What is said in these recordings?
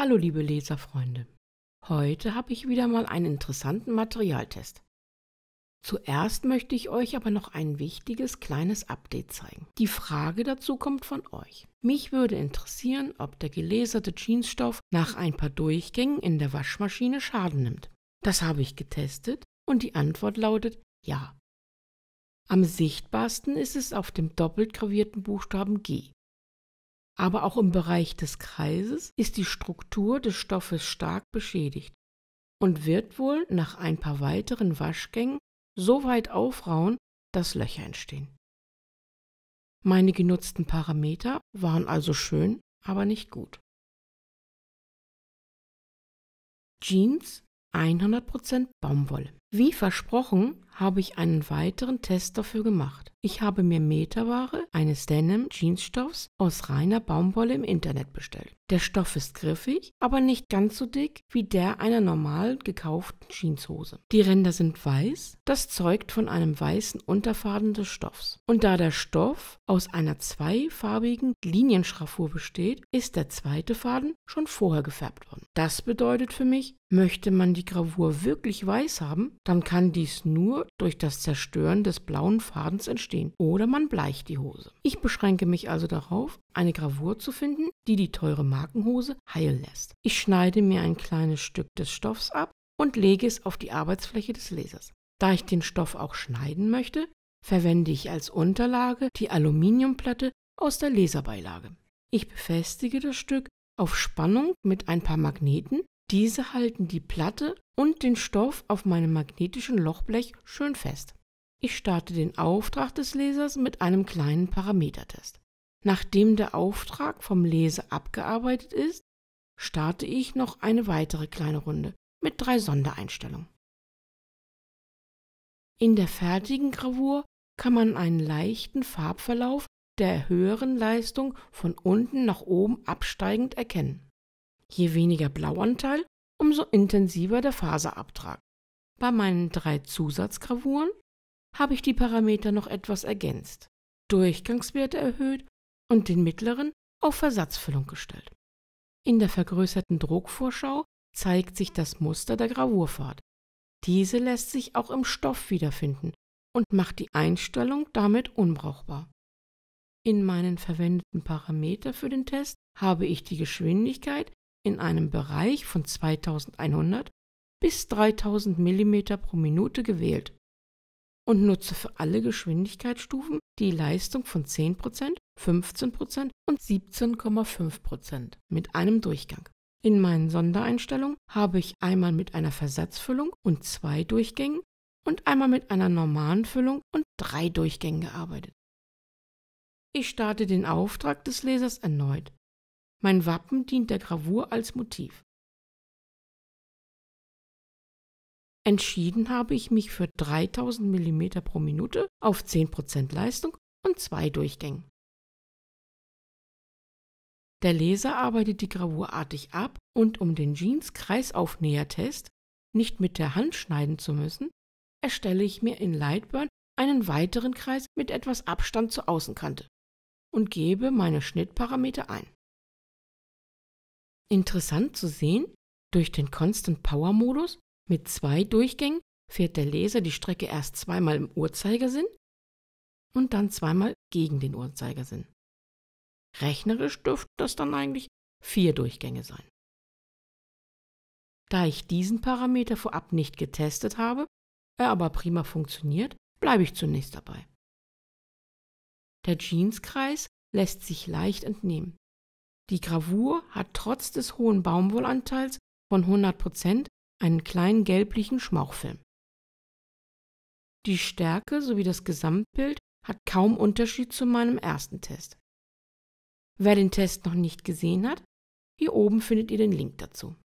Hallo liebe Leserfreunde. Heute habe ich wieder mal einen interessanten Materialtest. Zuerst möchte ich euch aber noch ein wichtiges kleines Update zeigen. Die Frage dazu kommt von euch. Mich würde interessieren, ob der gelaserte Jeansstoff nach ein paar Durchgängen in der Waschmaschine Schaden nimmt. Das habe ich getestet und die Antwort lautet ja. Am sichtbarsten ist es auf dem doppelt gravierten Buchstaben G aber auch im Bereich des Kreises ist die Struktur des Stoffes stark beschädigt und wird wohl nach ein paar weiteren Waschgängen so weit aufrauen, dass Löcher entstehen. Meine genutzten Parameter waren also schön, aber nicht gut. Jeans 100% Baumwolle. Wie versprochen habe ich einen weiteren Test dafür gemacht. Ich habe mir Meterware eines Denim Jeansstoffs aus reiner Baumwolle im Internet bestellt. Der Stoff ist griffig, aber nicht ganz so dick wie der einer normal gekauften Jeanshose. Die Ränder sind weiß, das zeugt von einem weißen Unterfaden des Stoffs. Und da der Stoff aus einer zweifarbigen Linienschraffur besteht, ist der zweite Faden schon vorher gefärbt worden. Das bedeutet für mich, möchte man die Gravur wirklich weiß haben, dann kann dies nur durch das Zerstören des blauen Fadens entstehen oder man bleicht die Hose. Ich beschränke mich also darauf, eine Gravur zu finden, die die teure Markenhose heilen lässt. Ich schneide mir ein kleines Stück des Stoffs ab und lege es auf die Arbeitsfläche des Lesers. Da ich den Stoff auch schneiden möchte, verwende ich als Unterlage die Aluminiumplatte aus der Laserbeilage. Ich befestige das Stück auf Spannung mit ein paar Magneten diese halten die Platte und den Stoff auf meinem magnetischen Lochblech schön fest. Ich starte den Auftrag des Lasers mit einem kleinen Parametertest. Nachdem der Auftrag vom Laser abgearbeitet ist, starte ich noch eine weitere kleine Runde mit drei Sondereinstellungen. In der fertigen Gravur kann man einen leichten Farbverlauf der höheren Leistung von unten nach oben absteigend erkennen. Je weniger Blauanteil, umso intensiver der Faserabtrag. Bei meinen drei Zusatzgravuren habe ich die Parameter noch etwas ergänzt, Durchgangswerte erhöht und den mittleren auf Versatzfüllung gestellt. In der vergrößerten Druckvorschau zeigt sich das Muster der Gravurfahrt. Diese lässt sich auch im Stoff wiederfinden und macht die Einstellung damit unbrauchbar. In meinen verwendeten Parameter für den Test habe ich die Geschwindigkeit in einem Bereich von 2100 bis 3000 mm pro Minute gewählt und nutze für alle Geschwindigkeitsstufen die Leistung von 10%, 15% und 17,5% mit einem Durchgang. In meinen Sondereinstellungen habe ich einmal mit einer Versatzfüllung und zwei Durchgängen und einmal mit einer normalen Füllung und drei Durchgängen gearbeitet. Ich starte den Auftrag des Lesers erneut mein Wappen dient der Gravur als Motiv. Entschieden habe ich mich für 3000 mm pro Minute auf 10% Leistung und zwei Durchgängen. Der Laser arbeitet die Gravur artig ab und um den Jeans-Kreisaufnähertest nicht mit der Hand schneiden zu müssen, erstelle ich mir in Lightburn einen weiteren Kreis mit etwas Abstand zur Außenkante und gebe meine Schnittparameter ein. Interessant zu sehen, durch den Constant Power Modus mit zwei Durchgängen fährt der Laser die Strecke erst zweimal im Uhrzeigersinn und dann zweimal gegen den Uhrzeigersinn. Rechnerisch dürften das dann eigentlich vier Durchgänge sein. Da ich diesen Parameter vorab nicht getestet habe, er aber prima funktioniert, bleibe ich zunächst dabei. Der Jeanskreis lässt sich leicht entnehmen. Die Gravur hat trotz des hohen Baumwollanteils von 100 einen kleinen gelblichen Schmauchfilm. Die Stärke sowie das Gesamtbild hat kaum Unterschied zu meinem ersten Test. Wer den Test noch nicht gesehen hat, hier oben findet ihr den Link dazu.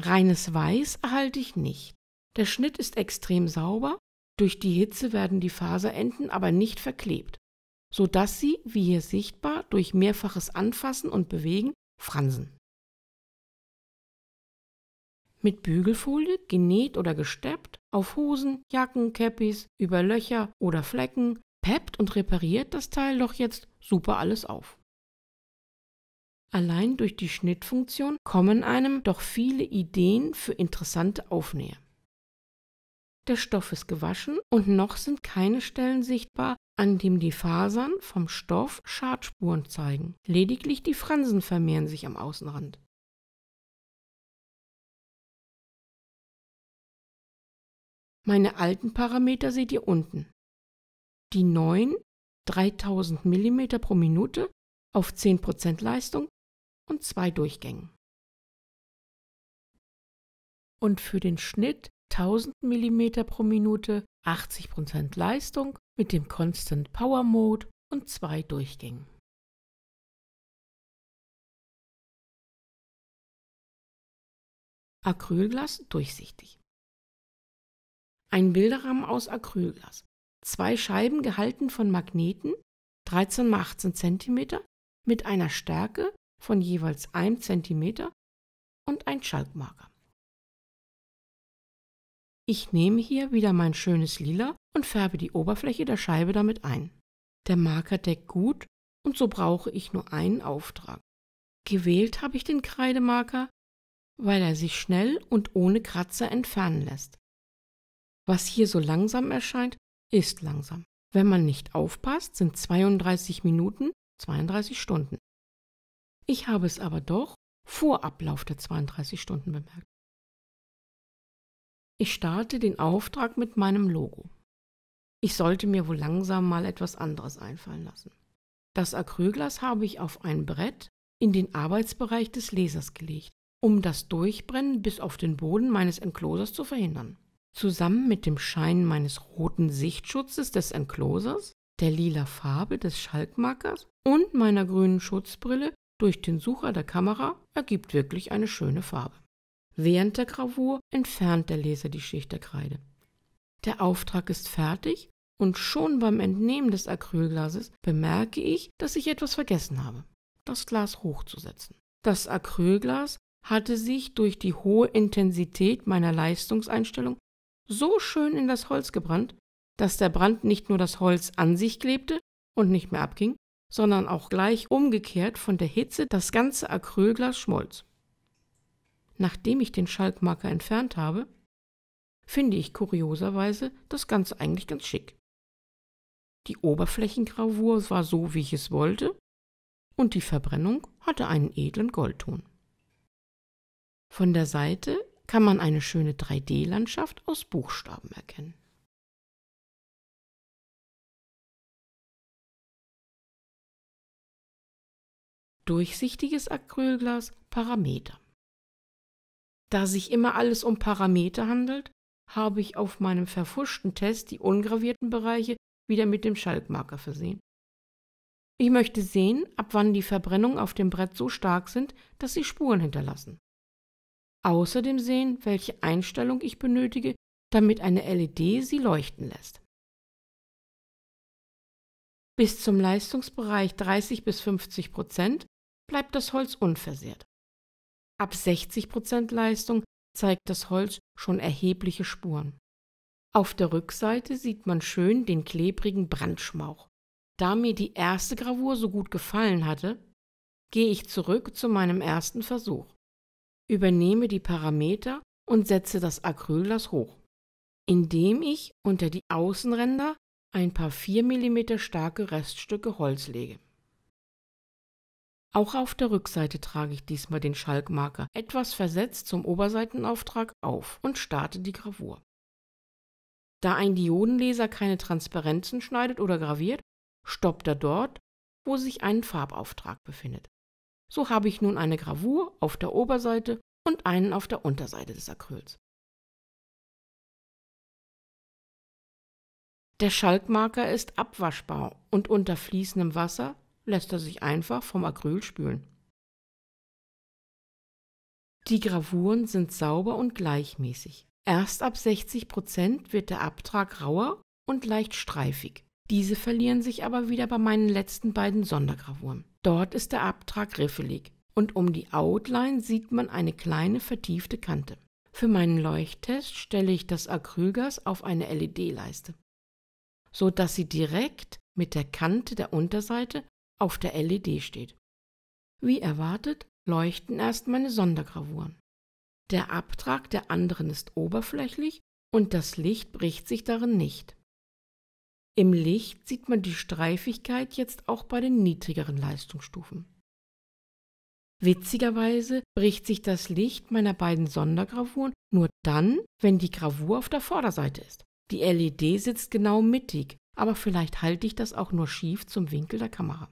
Reines Weiß erhalte ich nicht. Der Schnitt ist extrem sauber, durch die Hitze werden die Faserenden aber nicht verklebt sodass sie, wie hier sichtbar, durch mehrfaches Anfassen und Bewegen fransen. Mit Bügelfolie, genäht oder gesteppt, auf Hosen, Jacken, Käppis, über Löcher oder Flecken, peppt und repariert das Teil doch jetzt super alles auf. Allein durch die Schnittfunktion kommen einem doch viele Ideen für interessante Aufnäher der Stoff ist gewaschen und noch sind keine Stellen sichtbar, an dem die Fasern vom Stoff Schadspuren zeigen. Lediglich die Fransen vermehren sich am Außenrand. Meine alten Parameter seht ihr unten. Die neuen 3000 mm pro Minute auf 10% Leistung und zwei Durchgängen. Und für den Schnitt 1000 mm pro Minute, 80% Leistung mit dem Constant Power Mode und zwei Durchgängen. Acrylglas durchsichtig. Ein Bilderrahmen aus Acrylglas. Zwei Scheiben gehalten von Magneten 13 x 18 cm mit einer Stärke von jeweils 1 cm und ein Schalkmarker. Ich nehme hier wieder mein schönes Lila und färbe die Oberfläche der Scheibe damit ein. Der Marker deckt gut und so brauche ich nur einen Auftrag. Gewählt habe ich den Kreidemarker, weil er sich schnell und ohne Kratzer entfernen lässt. Was hier so langsam erscheint, ist langsam. Wenn man nicht aufpasst, sind 32 Minuten 32 Stunden. Ich habe es aber doch vor Ablauf der 32 Stunden bemerkt. Ich starte den Auftrag mit meinem Logo. Ich sollte mir wohl langsam mal etwas anderes einfallen lassen. Das Acrylglas habe ich auf ein Brett in den Arbeitsbereich des Lesers gelegt, um das Durchbrennen bis auf den Boden meines Enclosers zu verhindern. Zusammen mit dem Schein meines roten Sichtschutzes des Enclosers, der lila Farbe des Schalkmarkers und meiner grünen Schutzbrille durch den Sucher der Kamera ergibt wirklich eine schöne Farbe. Während der Gravur entfernt der Leser die Schicht der Kreide. Der Auftrag ist fertig und schon beim Entnehmen des Acrylglases bemerke ich, dass ich etwas vergessen habe, das Glas hochzusetzen. Das Acrylglas hatte sich durch die hohe Intensität meiner Leistungseinstellung so schön in das Holz gebrannt, dass der Brand nicht nur das Holz an sich klebte und nicht mehr abging, sondern auch gleich umgekehrt von der Hitze das ganze Acrylglas schmolz nachdem ich den Schalkmarker entfernt habe, finde ich kurioserweise das Ganze eigentlich ganz schick. Die Oberflächengravur war so, wie ich es wollte, und die Verbrennung hatte einen edlen Goldton. Von der Seite kann man eine schöne 3D-Landschaft aus Buchstaben erkennen. Durchsichtiges Acrylglas Parameter. Da sich immer alles um Parameter handelt, habe ich auf meinem verfuschten Test die ungravierten Bereiche wieder mit dem Schalkmarker versehen. Ich möchte sehen, ab wann die Verbrennungen auf dem Brett so stark sind, dass sie Spuren hinterlassen. Außerdem sehen, welche Einstellung ich benötige, damit eine LED sie leuchten lässt. Bis zum Leistungsbereich 30 bis 50 Prozent bleibt das Holz unversehrt. Ab 60% Leistung zeigt das Holz schon erhebliche Spuren. Auf der Rückseite sieht man schön den klebrigen Brandschmauch. Da mir die erste Gravur so gut gefallen hatte, gehe ich zurück zu meinem ersten Versuch, übernehme die Parameter und setze das Acrylglas hoch, indem ich unter die Außenränder ein paar 4 mm starke Reststücke Holz lege. Auch auf der Rückseite trage ich diesmal den Schalkmarker etwas versetzt zum Oberseitenauftrag auf und starte die Gravur. Da ein Diodenleser keine Transparenzen schneidet oder graviert, stoppt er dort, wo sich ein Farbauftrag befindet. So habe ich nun eine Gravur auf der Oberseite und einen auf der Unterseite des Acryls. Der Schalkmarker ist abwaschbar und unter fließendem Wasser lässt er sich einfach vom Acryl spülen. Die Gravuren sind sauber und gleichmäßig. Erst ab 60% wird der Abtrag rauer und leicht streifig. Diese verlieren sich aber wieder bei meinen letzten beiden Sondergravuren. Dort ist der Abtrag riffelig und um die Outline sieht man eine kleine vertiefte Kante. Für meinen Leuchttest stelle ich das Acrylgas auf eine LED-Leiste, sodass sie direkt mit der Kante der Unterseite auf der LED steht. Wie erwartet, leuchten erst meine Sondergravuren. Der Abtrag der anderen ist oberflächlich und das Licht bricht sich darin nicht. Im Licht sieht man die Streifigkeit jetzt auch bei den niedrigeren Leistungsstufen. Witzigerweise bricht sich das Licht meiner beiden Sondergravuren nur dann, wenn die Gravur auf der Vorderseite ist. Die LED sitzt genau mittig, aber vielleicht halte ich das auch nur schief zum Winkel der Kamera.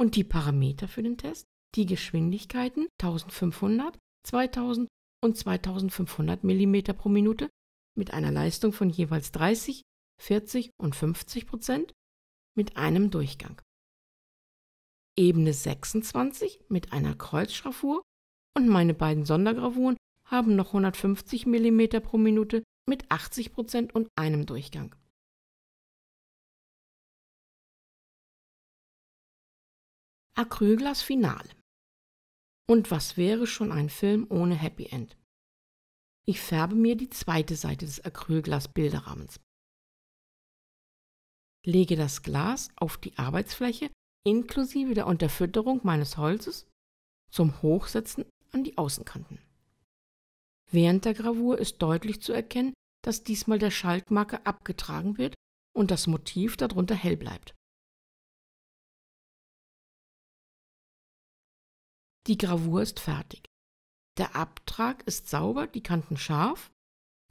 Und die Parameter für den Test, die Geschwindigkeiten 1500, 2000 und 2500 mm pro Minute mit einer Leistung von jeweils 30, 40 und 50 Prozent mit einem Durchgang. Ebene 26 mit einer Kreuzschraffur und meine beiden Sondergravuren haben noch 150 mm pro Minute mit 80 Prozent und einem Durchgang. Acrylglas Finale. Und was wäre schon ein Film ohne Happy End? Ich färbe mir die zweite Seite des Acrylglas Bilderrahmens. Lege das Glas auf die Arbeitsfläche inklusive der Unterfütterung meines Holzes zum Hochsetzen an die Außenkanten. Während der Gravur ist deutlich zu erkennen, dass diesmal der Schaltmarke abgetragen wird und das Motiv darunter hell bleibt. Die Gravur ist fertig. Der Abtrag ist sauber, die Kanten scharf,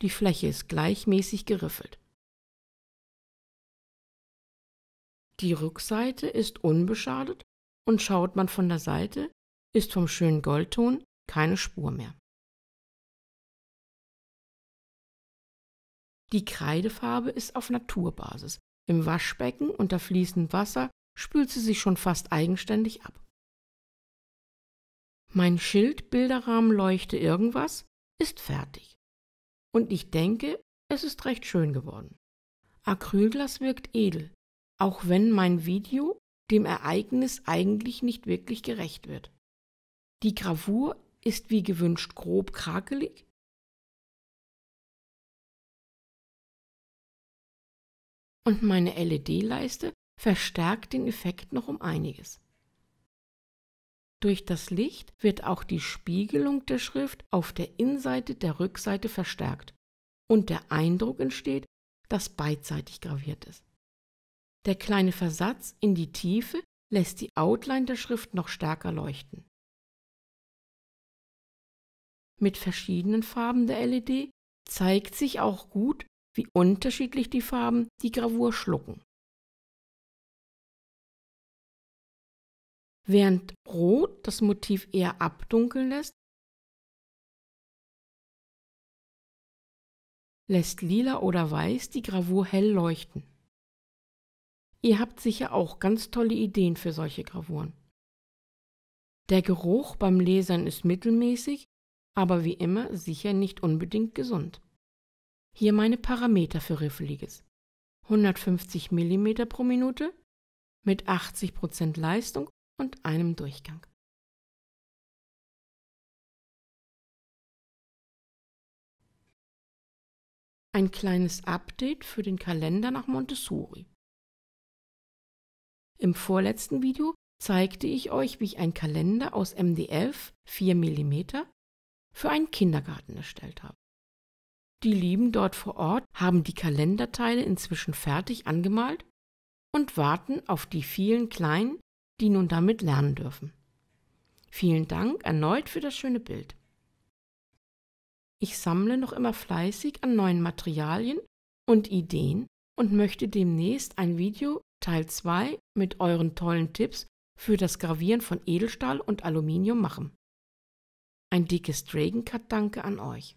die Fläche ist gleichmäßig geriffelt. Die Rückseite ist unbeschadet und schaut man von der Seite, ist vom schönen Goldton keine Spur mehr. Die Kreidefarbe ist auf Naturbasis. Im Waschbecken unter fließendem Wasser spült sie sich schon fast eigenständig ab. Mein Schild Bilderrahmen leuchte irgendwas, ist fertig. Und ich denke, es ist recht schön geworden. Acrylglas wirkt edel, auch wenn mein Video dem Ereignis eigentlich nicht wirklich gerecht wird. Die Gravur ist wie gewünscht grob krakelig, und meine LED-Leiste verstärkt den Effekt noch um einiges. Durch das Licht wird auch die Spiegelung der Schrift auf der Innenseite der Rückseite verstärkt und der Eindruck entsteht, dass beidseitig graviert ist. Der kleine Versatz in die Tiefe lässt die Outline der Schrift noch stärker leuchten. Mit verschiedenen Farben der LED zeigt sich auch gut, wie unterschiedlich die Farben die Gravur schlucken. während Rot das Motiv eher abdunkeln lässt, lässt Lila oder Weiß die Gravur hell leuchten. Ihr habt sicher auch ganz tolle Ideen für solche Gravuren. Der Geruch beim Lesern ist mittelmäßig, aber wie immer sicher nicht unbedingt gesund. Hier meine Parameter für Riffeliges. 150 mm pro Minute mit 80% Leistung und einem Durchgang. Ein kleines Update für den Kalender nach Montessori. Im vorletzten Video zeigte ich euch, wie ich einen Kalender aus MDF 4 mm für einen Kindergarten erstellt habe. Die Lieben dort vor Ort haben die Kalenderteile inzwischen fertig angemalt und warten auf die vielen kleinen die nun damit lernen dürfen. Vielen Dank erneut für das schöne Bild. Ich sammle noch immer fleißig an neuen Materialien und Ideen und möchte demnächst ein Video Teil 2 mit euren tollen Tipps für das Gravieren von Edelstahl und Aluminium machen. Ein dickes Dragon Cut Danke an euch.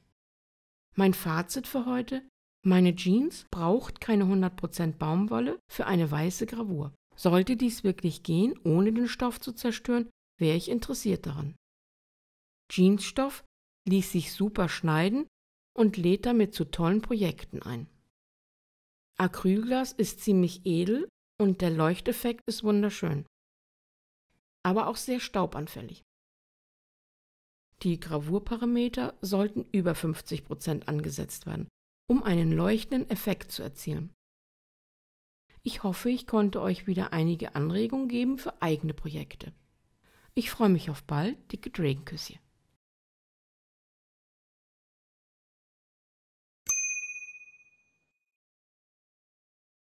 Mein Fazit für heute: Meine Jeans braucht keine 100% Baumwolle für eine weiße Gravur. Sollte dies wirklich gehen, ohne den Stoff zu zerstören, wäre ich interessiert daran. Jeansstoff ließ sich super schneiden und lädt damit zu tollen Projekten ein. Acrylglas ist ziemlich edel und der Leuchteffekt ist wunderschön, aber auch sehr staubanfällig. Die Gravurparameter sollten über 50 angesetzt werden, um einen leuchtenden Effekt zu erzielen. Ich hoffe, ich konnte euch wieder einige Anregungen geben für eigene Projekte. Ich freue mich auf bald. Dicke Dragon-Küsschen.